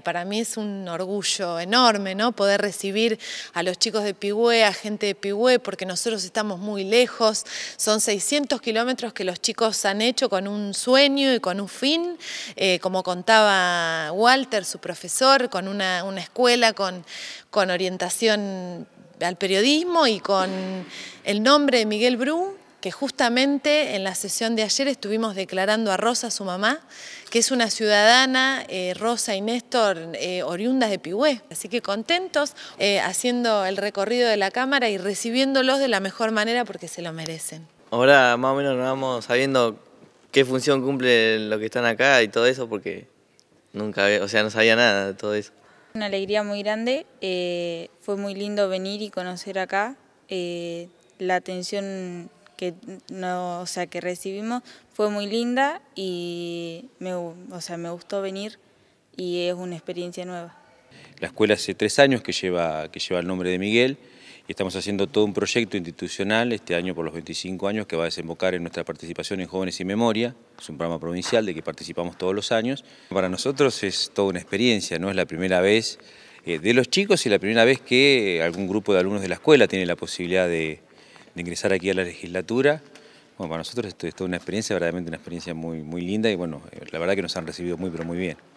Para mí es un orgullo enorme ¿no? poder recibir a los chicos de Pigüé, a gente de Pigüé, porque nosotros estamos muy lejos. Son 600 kilómetros que los chicos han hecho con un sueño y con un fin, eh, como contaba Walter, su profesor, con una, escuela, con, con orientación al periodismo y con el nombre de Miguel Bru, que justamente en la sesión de ayer estuvimos declarando a Rosa, su mamá, que es una ciudadana, eh, Rosa y Néstor, eh, oriundas de Pihué. Así que contentos eh, haciendo el recorrido de la Cámara y recibiéndolos de la mejor manera porque se lo merecen. Ahora más o menos nos vamos sabiendo qué función cumple lo que están acá y todo eso porque nunca, o sea, no sabía nada de todo eso. Una alegría muy grande, fue muy lindo venir y conocer acá, la atención que, no, o sea, que recibimos fue muy linda y me, o sea, me gustó venir y es una experiencia nueva. La escuela hace tres años que lleva, que lleva el nombre de Miguel y estamos haciendo todo un proyecto institucional este año por los 25 años que va a desembocar en nuestra participación en Jóvenes y Memoria. Es un programa provincial de que participamos todos los años. Para nosotros es toda una experiencia, ¿no? Es la primera vez eh, de los chicos y la primera vez que algún grupo de alumnos de la escuela tiene la posibilidad de, de ingresar aquí a la legislatura. Bueno, para nosotros esto, es toda una experiencia, verdaderamente una experiencia muy, muy linda y bueno, eh, la verdad que nos han recibido muy, pero muy bien.